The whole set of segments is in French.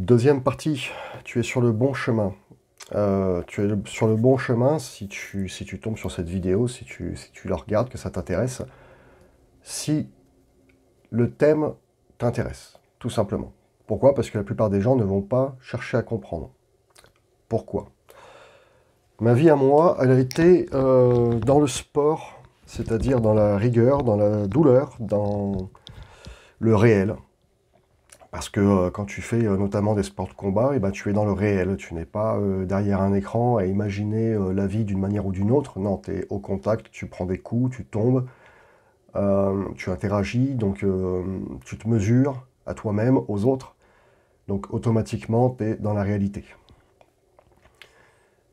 Deuxième partie, tu es sur le bon chemin. Euh, tu es sur le bon chemin si tu, si tu tombes sur cette vidéo, si tu, si tu la regardes, que ça t'intéresse, si le thème t'intéresse, tout simplement. Pourquoi Parce que la plupart des gens ne vont pas chercher à comprendre. Pourquoi Ma vie à moi, elle a été euh, dans le sport, c'est-à-dire dans la rigueur, dans la douleur, dans le réel. Parce que euh, quand tu fais euh, notamment des sports de combat, eh ben, tu es dans le réel. Tu n'es pas euh, derrière un écran à imaginer la vie d'une manière ou d'une autre. Non, tu es au contact, tu prends des coups, tu tombes, tu interagis, donc tu te mesures à toi-même, aux autres. Donc automatiquement, tu es dans la réalité.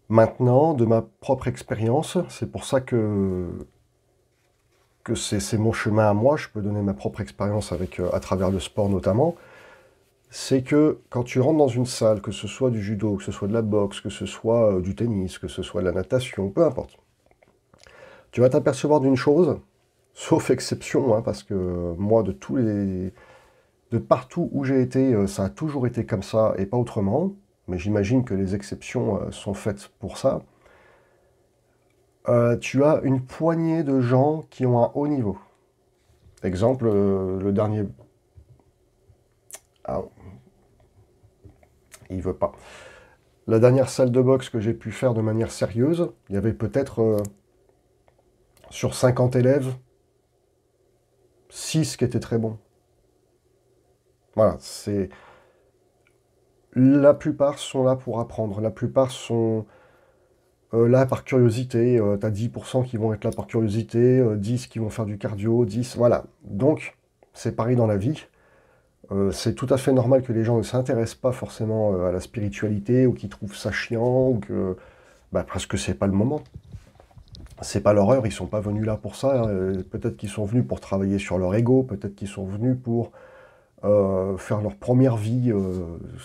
Maintenant, de ma propre expérience, c'est pour ça que, c'est mon chemin à moi, je peux donner ma propre expérience à travers le sport notamment c'est que quand tu rentres dans une salle, que ce soit du judo, que ce soit de la boxe, que ce soit euh, du tennis, que ce soit de la natation, peu importe, tu vas t'apercevoir d'une chose, sauf exception, hein, parce que moi, de tous les... De partout où j'ai été, euh, ça a toujours été comme ça et pas autrement, mais j'imagine que les exceptions euh, sont faites pour ça. tu as une poignée de gens qui ont un haut niveau. Exemple, le dernier... Ah, il veut pas. La dernière salle de boxe que j'ai pu faire de manière sérieuse, il y avait peut-être euh, sur 50 élèves, 6 qui étaient très bons. Voilà, c'est... La plupart sont là pour apprendre, la plupart sont euh, là par curiosité, Tu as 10% qui vont être là par curiosité, 10 euh, qui vont faire du cardio, 10, voilà. Donc, c'est pareil dans la vie, euh, c'est tout à fait normal que les gens ne s'intéressent pas forcément euh, à la spiritualité ou qu'ils trouvent ça chiant ou que bah, parce c'est pas le moment. C'est pas l'horreur, ils sont pas venus là pour ça. Hein. Euh, peut-être qu'ils sont venus pour travailler sur leur ego, peut-être qu'ils sont venus pour faire leur première vie,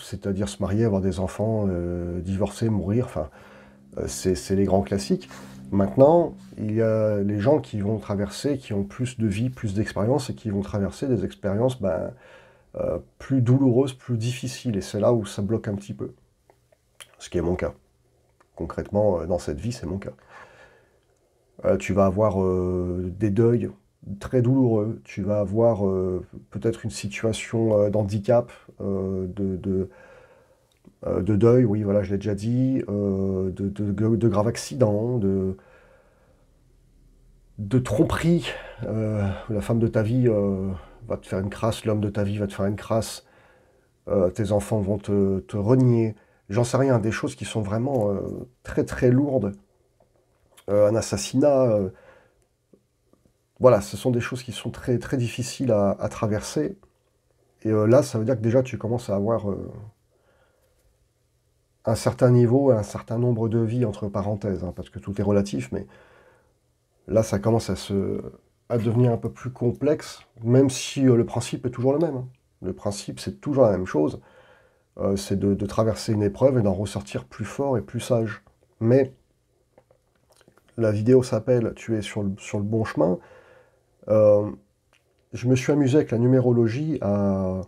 c'est-à-dire se marier, avoir des enfants, divorcer, mourir. Enfin, c'est les grands classiques. Maintenant, il y a les gens qui vont traverser, qui ont plus de vie, plus d'expérience et qui vont traverser des expériences. ben euh, plus douloureuse, plus difficile. Et c'est là où ça bloque un petit peu. Ce qui est mon cas. Concrètement, euh, dans cette vie, c'est mon cas. Euh, tu vas avoir des deuils très douloureux. Tu vas avoir peut-être une situation d'handicap, de, deuil, oui, voilà, je l'ai déjà dit, de, de, graves accidents, de, de tromperie. la femme de ta vie, va te faire une crasse, l'homme de ta vie va te faire une crasse, euh, tes enfants vont te, renier, j'en sais rien, des choses qui sont vraiment euh, très très lourdes. Euh, un assassinat, voilà, ce sont des choses qui sont très très difficiles à, traverser. Et là, ça veut dire que déjà tu commences à avoir un certain niveau, un certain nombre de vies entre parenthèses, hein, parce que tout est relatif, mais là ça commence à se, à devenir un peu plus complexe, même si euh, le principe est toujours le même. Hein. Le principe, c'est toujours la même chose. Euh, c'est de, traverser une épreuve et d'en ressortir plus fort et plus sage. Mais la vidéo s'appelle Tu es sur le, sur le bon chemin. Euh, je me suis amusé avec la numérologie à,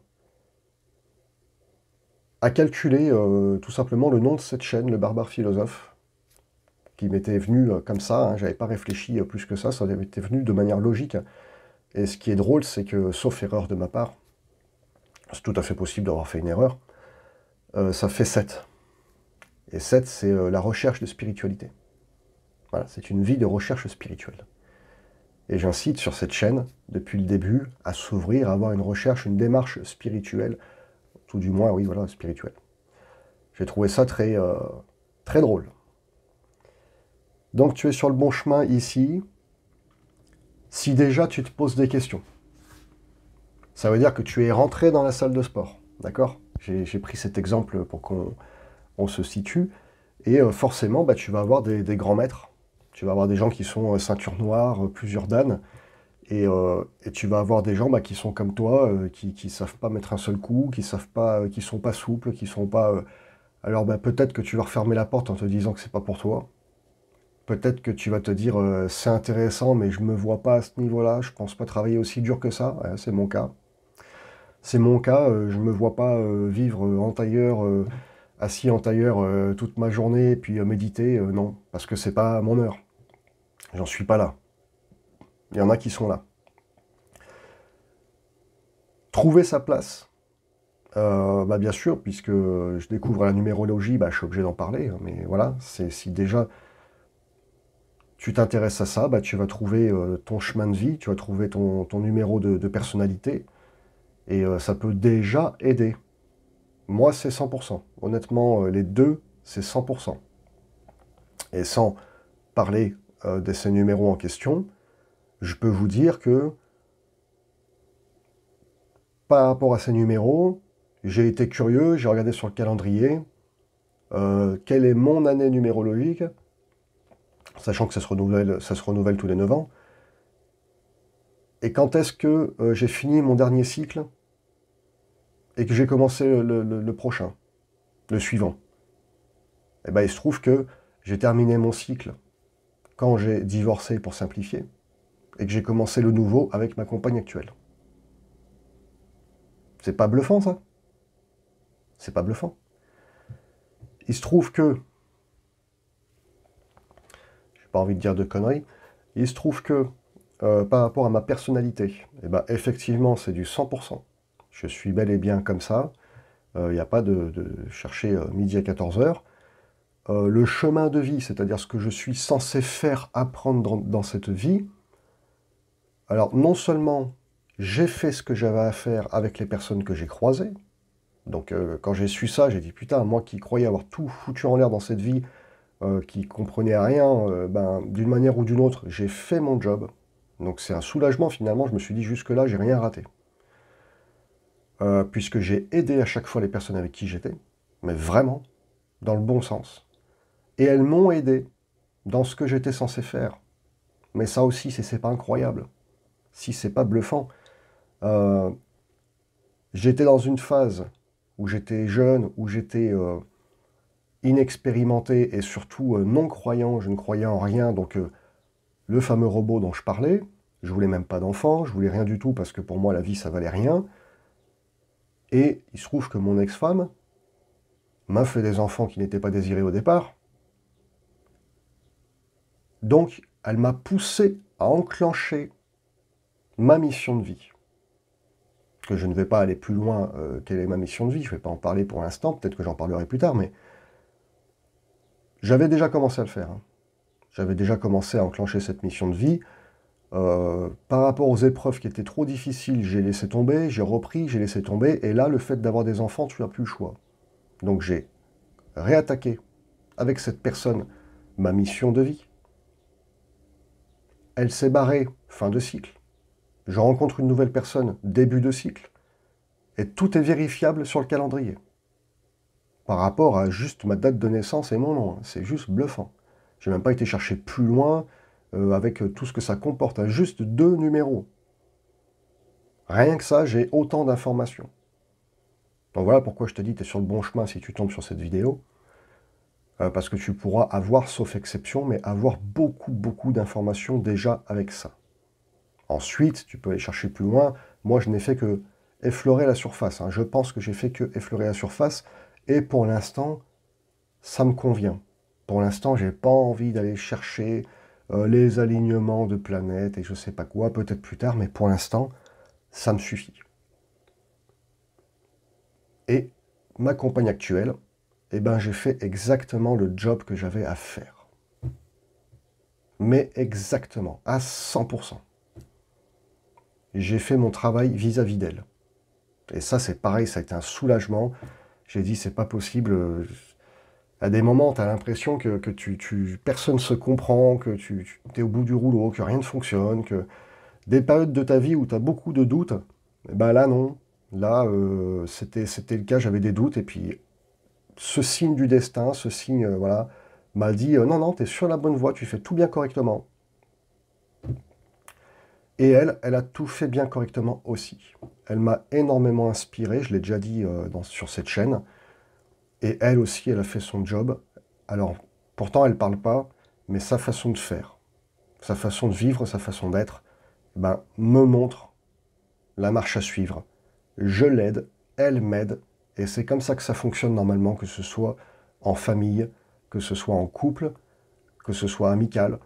à calculer tout simplement le nom de cette chaîne, le barbare philosophe qui m'était venu euh, comme ça, hein. j'avais pas réfléchi euh, plus que ça, ça m'était venu de manière logique. Et ce qui est drôle, c'est que, sauf erreur de ma part, c'est tout à fait possible d'avoir fait une erreur, euh, ça fait 7. Et 7, c'est la recherche de spiritualité. Voilà, c'est une vie de recherche spirituelle. Et j'incite sur cette chaîne, depuis le début, à s'ouvrir, à avoir une recherche, une démarche spirituelle, tout du moins, oui, voilà, spirituelle. J'ai trouvé ça très, très drôle. Donc tu es sur le bon chemin ici, si déjà tu te poses des questions. Ça veut dire que tu es rentré dans la salle de sport, d'accord J'ai pris cet exemple pour qu'on se situe. Et euh, forcément, bah, tu vas avoir des, grands maîtres. Tu vas avoir des gens qui sont euh, ceinture noire, euh, plusieurs dannes. Et, tu vas avoir des gens bah, qui sont comme toi, qui ne savent pas mettre un seul coup, qui savent pas, qui sont pas souples, qui sont pas. alors bah, peut-être que tu vas refermer la porte en te disant que c'est pas pour toi peut-être que tu vas te dire euh, c'est intéressant, mais je me vois pas à ce niveau-là, je pense pas travailler aussi dur que ça. c'est mon cas. C'est mon cas, je euh, je me vois pas euh, vivre en tailleur, assis en tailleur toute ma journée puis méditer. non, parce que c'est pas mon heure. J'en suis pas là. Il y en a qui sont là. Trouver sa place. bah bien sûr, puisque je découvre la numérologie, bah, je suis obligé d'en parler. Hein, mais voilà, c'est si déjà tu t'intéresses à ça, bah, tu vas trouver euh, ton chemin de vie, tu vas trouver ton, numéro de, personnalité, et euh, ça peut déjà aider. Moi, c'est 100%. Honnêtement, euh, les deux, c'est 100%. Et sans parler de ces numéros en question, je peux vous dire que par rapport à ces numéros, j'ai été curieux, j'ai regardé sur le calendrier, quelle est mon année numérologique, sachant que ça se renouvelle, ça se renouvelle tous les 9 ans. Et quand est-ce que euh, j'ai fini mon dernier cycle et que j'ai commencé le, le, prochain, le suivant Eh bien, il se trouve que j'ai terminé mon cycle quand j'ai divorcé, pour simplifier, et que j'ai commencé le nouveau avec ma compagne actuelle. C'est pas bluffant, ça C'est pas bluffant. Il se trouve que pas envie de dire de conneries. Il se trouve que euh, par rapport à ma personnalité, eh ben, effectivement, c'est du 100%. Je suis bel et bien comme ça. Il euh, n'y a pas de, chercher euh, midi à 14h. le chemin de vie, c'est-à-dire ce que je suis censé faire, apprendre dans, dans cette vie, alors non seulement j'ai fait ce que j'avais à faire avec les personnes que j'ai croisées, donc quand j'ai su ça, j'ai dit putain, moi qui croyais avoir tout foutu en l'air dans cette vie, euh, qui comprenaient rien, euh, ben, d'une manière ou d'une autre, j'ai fait mon job. Donc c'est un soulagement finalement, je me suis dit jusque-là, j'ai rien raté. Euh, puisque j'ai aidé à chaque fois les personnes avec qui j'étais, mais vraiment, dans le bon sens. Et elles m'ont aidé dans ce que j'étais censé faire. Mais ça aussi, c'est pas incroyable, si c'est pas bluffant. j'étais dans une phase où j'étais jeune, où j'étais inexpérimenté et surtout euh, non croyant, je ne croyais en rien, donc euh, le fameux robot dont je parlais, je voulais même pas d'enfant, je voulais rien du tout parce que pour moi la vie ça valait rien. Et il se trouve que mon ex-femme m'a fait des enfants qui n'étaient pas désirés au départ. Donc elle m'a poussé à enclencher ma mission de vie. Que je ne vais pas aller plus loin, euh, quelle est ma mission de vie, je ne vais pas en parler pour l'instant, peut-être que j'en parlerai plus tard, mais j'avais déjà commencé à le faire. Hein. J'avais déjà commencé à enclencher cette mission de vie. Euh, par rapport aux épreuves qui étaient trop difficiles, j'ai laissé tomber, j'ai repris, j'ai laissé tomber. Et là, le fait d'avoir des enfants, tu n'as plus le choix. Donc j'ai réattaqué avec cette personne ma mission de vie. Elle s'est barrée, fin de cycle. Je rencontre une nouvelle personne, début de cycle. Et tout est vérifiable sur le calendrier par rapport à juste ma date de naissance et mon nom. C'est juste bluffant. n'ai même pas été chercher plus loin euh, avec euh, tout ce que ça comporte, à juste deux numéros. Rien que ça, j'ai autant d'informations. Donc voilà pourquoi je te dis, tu es sur le bon chemin si tu tombes sur cette vidéo. Euh, parce que tu pourras avoir, sauf exception, mais avoir beaucoup, beaucoup d'informations déjà avec ça. Ensuite, tu peux aller chercher plus loin. Moi, je n'ai fait que effleurer la surface. Hein. Je pense que j'ai fait que effleurer la surface et pour l'instant, ça me convient. Pour l'instant, j'ai pas envie d'aller chercher euh, les alignements de planètes et je sais pas quoi, peut-être plus tard, mais pour l'instant, ça me suffit. Et ma compagne actuelle, eh ben, j'ai fait exactement le job que j'avais à faire. Mais exactement, à 100%. J'ai fait mon travail vis-à-vis d'elle. Et ça, c'est pareil, ça a été un soulagement. J'ai dit, c'est pas possible. À des moments, tu as l'impression que, tu, personne ne se comprend, que tu, es au bout du rouleau, que rien ne fonctionne, que des périodes de ta vie où tu as beaucoup de doutes, eh ben là, non. Là, euh, c'était, c'était le cas, j'avais des doutes, et puis ce signe du destin, ce signe, euh, voilà, m'a dit euh, non, non, tu es sur la bonne voie, tu fais tout bien correctement. Et elle, elle a tout fait bien correctement aussi. Elle m'a énormément inspiré, je l'ai déjà dit euh, sur cette chaîne. Et elle aussi, elle a fait son job. Alors, pourtant, elle parle pas, mais sa façon de faire, sa façon de vivre, sa façon d'être, eh ben, me montre la marche à suivre. Je l'aide, elle m'aide, et c'est comme ça que ça fonctionne normalement, que ce soit en famille, que ce soit en couple, que ce soit amical.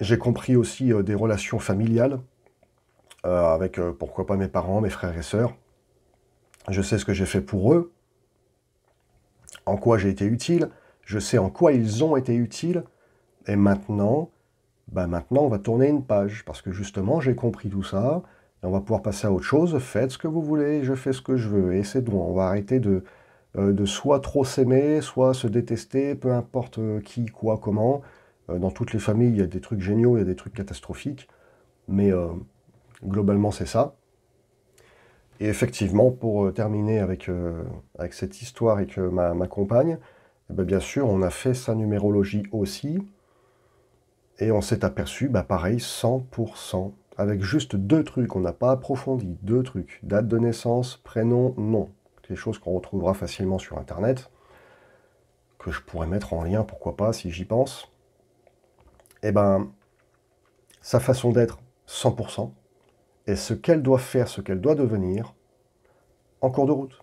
J'ai compris aussi euh, des relations familiales euh, avec, euh, pourquoi pas, mes parents, mes frères et sœurs. Je sais ce que j'ai fait pour eux, en quoi j'ai été utile, je sais en quoi ils ont été utiles, et maintenant, ben maintenant on va tourner une page, parce que justement j'ai compris tout ça, et on va pouvoir passer à autre chose, faites ce que vous voulez, je fais ce que je veux, et c'est bon, on va arrêter de soit trop s'aimer, soit se détester, peu importe qui, quoi, comment, euh, dans toutes les familles, il y a des trucs géniaux, il y a des trucs catastrophiques, mais euh, globalement, c'est ça. Et effectivement, pour euh, terminer avec, avec cette histoire et que ma, ma compagne, eh ben, bien sûr, on a fait sa numérologie aussi, et on s'est aperçu, bah pareil, 100%, avec juste deux trucs, on n'a pas approfondi, deux trucs, date de naissance, prénom, nom, des choses qu'on retrouvera facilement sur Internet, que je pourrais mettre en lien, pourquoi pas, si j'y pense. Eh ben, sa façon d'être 100% et ce qu'elle doit faire, ce qu'elle doit devenir en cours de route.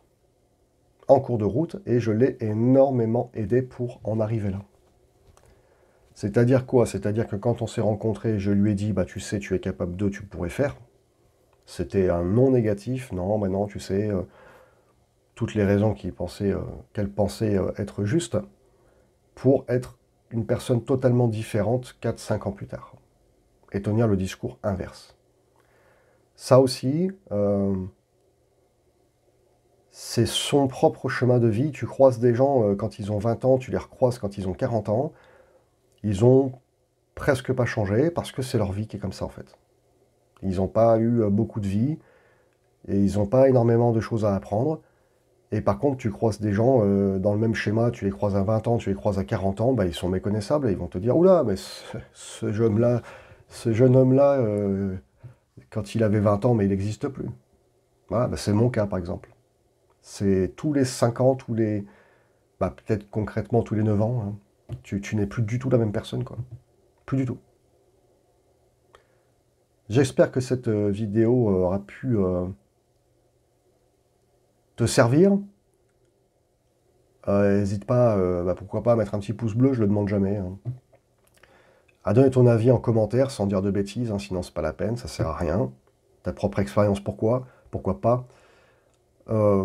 En cours de route, et je l'ai énormément aidé pour en arriver là. C'est-à-dire quoi C'est-à-dire que quand on s'est rencontrés, je lui ai dit, bah tu sais, tu es capable de, tu pourrais faire. C'était un non négatif, non, maintenant tu sais, euh, toutes les raisons euh, qu'elle pensait, euh, être juste, pour être une personne totalement différente 4-5 ans plus tard et tenir le discours inverse. Ça aussi, euh, c'est son propre chemin de vie. Tu croises des gens euh, quand ils ont 20 ans, tu les recroises quand ils ont 40 ans. Ils ont presque pas changé parce que c'est leur vie qui est comme ça en fait. Ils n'ont pas eu euh, beaucoup de vie et ils n'ont pas énormément de choses à apprendre. Et par contre, tu croises des gens euh, dans le même schéma, tu les croises à 20 ans, tu les croises à 40 ans, bah, ils sont méconnaissables et ils vont te dire Oula, mais ce, jeune-là, ce jeune homme-là, euh, quand il avait 20 ans, mais il n'existe plus. Bah, c'est mon cas par exemple. C'est tous les 5 ans, les. Bah, peut-être concrètement tous les 9 ans, hein, tu, n'es plus du tout la même personne, quoi. Plus du tout. J'espère que cette euh, vidéo aura pu servir, euh, n'hésite pas, euh, bah, pourquoi pas, mettre un petit pouce bleu, je le demande jamais. Hein. À donner ton avis en commentaire sans dire de bêtises, hein, sinon c'est pas la peine, ça sert à rien. Ta propre expérience, pourquoi Pourquoi pas euh,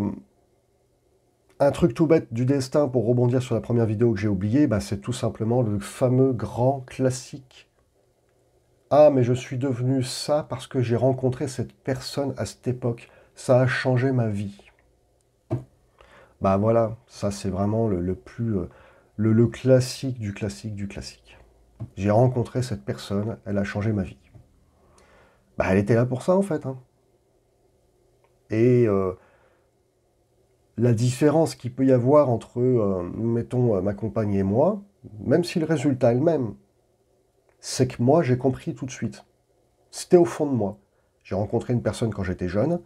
un truc tout bête du destin pour rebondir sur la première vidéo que j'ai oubliée, bah c'est tout simplement le fameux grand classique. Ah, mais je suis devenu ça parce que j'ai rencontré cette personne à cette époque. Ça a changé ma vie bah voilà, ça c'est vraiment le, plus euh, le, classique du classique du classique. J'ai rencontré cette personne, elle a changé ma vie. Bah elle était là pour ça en fait. Hein. Et euh, la différence qu'il peut y avoir entre, euh, mettons, ma compagne et moi, même si le résultat est le même, c'est que moi j'ai compris tout de suite. C'était au fond de moi. J'ai rencontré une personne quand j'étais jeune,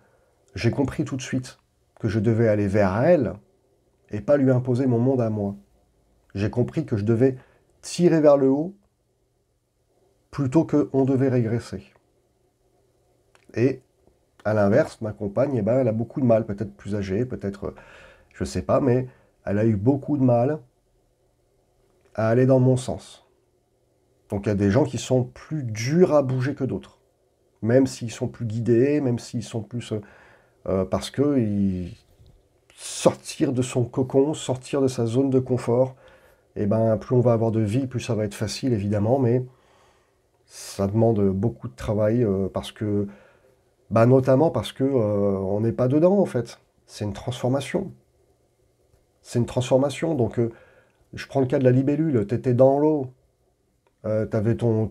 j'ai compris tout de suite que je devais aller vers elle et pas lui imposer mon monde à moi. J'ai compris que je devais tirer vers le haut plutôt qu'on devait régresser. Et à l'inverse, ma compagne, eh ben, elle a beaucoup de mal, peut-être plus âgée, peut-être, euh, je ne sais pas, mais elle a eu beaucoup de mal à aller dans mon sens. Donc il y a des gens qui sont plus durs à bouger que d'autres, même s'ils sont plus guidés, même s'ils sont plus... Euh, euh, parce que il... sortir de son cocon, sortir de sa zone de confort, et eh ben plus on va avoir de vie, plus ça va être facile évidemment, mais ça demande beaucoup de travail euh, parce que, bah, notamment parce que euh, on n'est pas dedans en fait. C'est une transformation. C'est une transformation. Donc je prends le cas de la libellule. T'étais dans l'eau, euh, tu avais ton,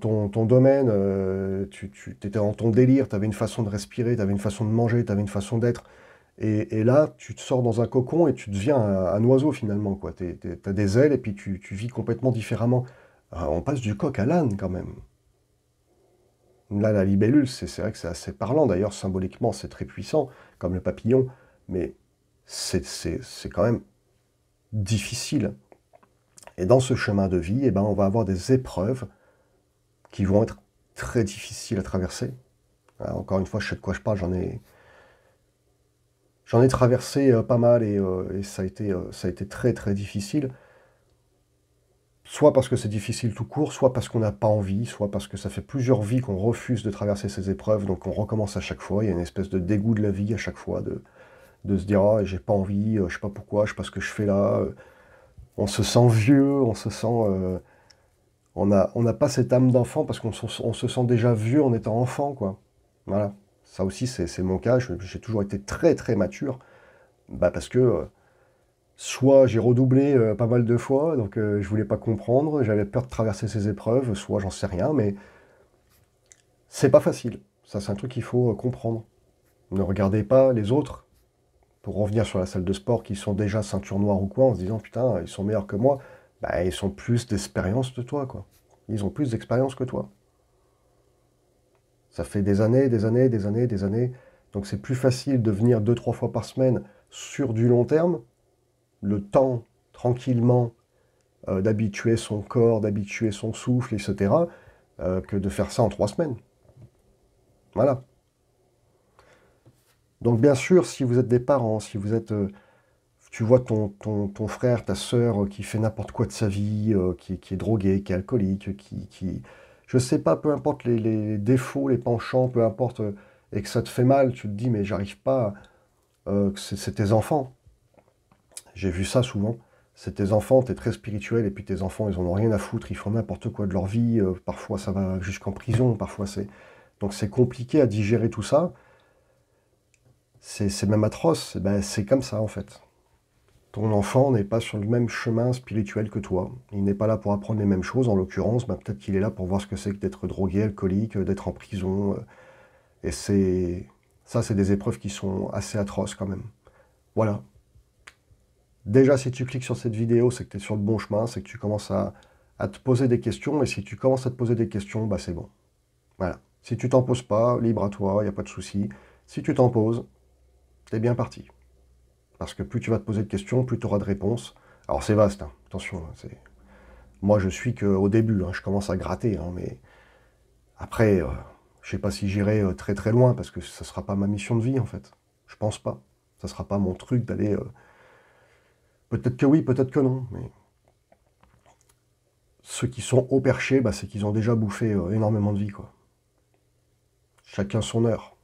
domaine, euh, tu, étais dans ton délire, tu avais une façon de respirer, tu avais une façon de manger, tu avais une façon d'être. Et, là, tu te sors dans un cocon et tu deviens un, oiseau finalement. Tu as des ailes et puis tu, tu vis complètement différemment. Euh, on passe du coq à l'âne quand même. Là, la libellule, c'est vrai que c'est assez parlant. D'ailleurs, symboliquement, c'est très puissant, comme le papillon. Mais c'est quand même difficile et dans ce chemin de vie, eh ben, on va avoir des épreuves qui vont être très difficiles à traverser. Hein, encore une fois, je sais de quoi je parle, j'en ai, j'en ai traversé euh, pas mal euh, et, ça, a été, euh, ça a été très très difficile. Soit parce que c'est difficile tout court, soit parce qu'on n'a pas envie, soit parce que ça fait plusieurs vies qu'on refuse de traverser ces épreuves, donc on recommence à chaque fois. Il y a une espèce de dégoût de la vie à chaque fois, de, de se dire ah, j'ai pas envie, je sais pas pourquoi, je sais pas ce que je fais là, on se sent vieux, on se sent... Euh, on n'a on pas cette âme d'enfant parce qu'on se, sent déjà vieux en étant enfant, quoi. Voilà. Ça aussi, c'est mon cas. J'ai toujours été très, très mature. Bah parce que euh, soit j'ai redoublé euh, pas mal de fois, donc je voulais pas comprendre, j'avais peur de traverser ces épreuves, soit j'en sais rien, mais c'est pas facile. Ça, c'est un truc qu'il faut comprendre. Ne regardez pas les autres pour revenir sur la salle de sport, qui sont déjà ceinture noire ou quoi, en se disant putain, ils sont meilleurs que moi, bah, ils sont plus d'expérience que toi, quoi. Ils ont plus d'expérience que toi. Ça fait des années, des années, des années, des années. Donc c'est plus facile de venir deux, trois fois par semaine sur du long terme, le temps, tranquillement, euh, d'habituer son corps, d'habituer son souffle, etc., euh, que de faire ça en trois semaines. Voilà. Donc bien sûr, si vous êtes des parents, si vous êtes... Euh, tu vois ton, frère, ta sœur euh, qui fait n'importe quoi de sa vie, euh, qui, est drogué, qui est alcoolique, qui... qui je sais pas, peu importe les, défauts, les penchants, peu importe, et que ça te fait mal, tu te dis, mais j'arrive pas, c'est tes enfants. J'ai vu ça souvent c'est tes enfants, t'es très spirituel, et puis tes enfants, ils en ont rien à foutre, ils font n'importe quoi de leur vie, parfois ça va jusqu'en prison, parfois c'est... Donc c'est compliqué à digérer tout ça, c'est même atroce, eh ben, c'est comme ça en fait. Ton enfant n'est pas sur le même chemin spirituel que toi. Il n'est pas là pour apprendre les mêmes choses, en l'occurrence, ben, peut-être qu'il est là pour voir ce que c'est que d'être drogué, alcoolique, euh, d'être en prison. Euh. Et c'est. Ça, c'est des épreuves qui sont assez atroces quand même. Voilà. Déjà, si tu cliques sur cette vidéo, c'est que tu es sur le bon chemin, c'est que tu commences à, à, te poser des questions. Et si tu commences à te poser des questions, bah, c'est bon. Voilà. Si tu t'en poses pas, libre à toi, il n'y a pas de souci. Si tu t'en poses, t'es bien parti. Parce que plus tu vas te poser de questions, plus tu auras de réponses. Alors c'est vaste, hein. attention. Hein, c'est... Moi, je suis qu'au début, hein. je commence à gratter, mais après, euh, je sais pas si j'irai euh, très très loin, parce que ça sera pas ma mission de vie, en fait. Je pense pas. Ça sera pas mon truc d'aller... Euh, peut-être que oui, peut-être que non, mais... Ceux qui sont au perché, bah, c'est qu'ils ont déjà bouffé énormément de vie, quoi. Chacun son heure.